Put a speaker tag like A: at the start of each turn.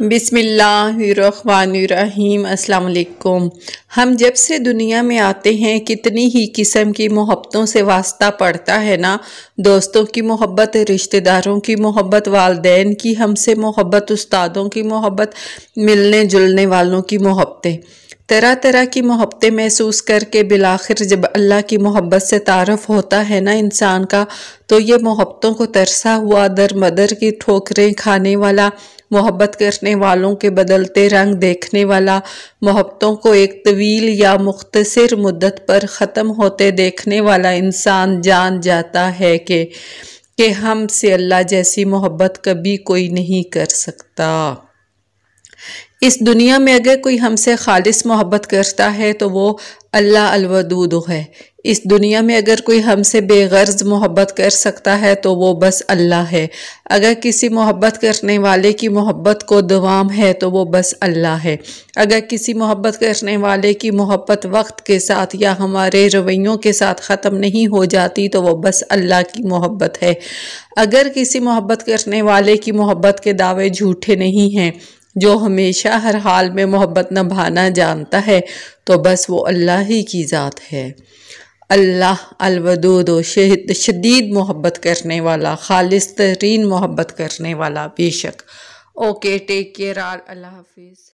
A: बिसमीम अल्लाम हम जब से दुनिया में आते हैं कितनी ही किस्म की मोहब्बतों से वास्ता पड़ता है ना दोस्तों की मोहब्बत रिश्तेदारों की मोहब्बत वालदेन की हमसे मोहब्बत उस्तादों की मोहब्बत मिलने जुलने वालों की मोहब्बतें तरह तरह की मोहब्बतें महसूस करके बिलाखिर जब अल्लाह की मोहब्बत से तारफ़ होता है ना इंसान का तो ये मोहब्बतों को तरसा हुआ दर मदर की ठोकरें खाने वाला मोहब्बत करने वालों के बदलते रंग देखने वाला मोहब्बतों को एक तवील या मुख्तसर मुद्दत पर ख़त्म होते देखने वाला इंसान जान जाता है कि कि हम से अल्लाह जैसी मोहब्बत कभी कोई नहीं कर सकता इस दुनिया में अगर कोई हमसे खालिस मोहब्बत करता है तो वो अल्लाह अलवदूद है इस दुनिया में अगर कोई हमसे बेगर्ज मोहब्बत कर सकता है तो वो बस अल्लाह है अगर किसी मोहब्बत करने वाले की मोहब्बत को दवाम है तो वो बस अल्लाह है अगर किसी मोहब्बत करने वाले की मोहब्बत वक्त के साथ या हमारे रवैयों के साथ ख़त्म नहीं हो जाती तो वो बस अल्लाह की मोहब्बत है अगर किसी मोहब्बत करने वाले की मोहब्बत के दावे झूठे नहीं हैं जो हमेशा हर हाल में मोहब्बत नभाना जानता है तो बस वो अल्लाह ही की ज़ात है अल्लाह अलवदूद शदीद मोहब्बत करने वाला खालिस तरीन मोहब्बत करने वाला बेशक ओके टेक केयर आल अल्लाह हाफिज़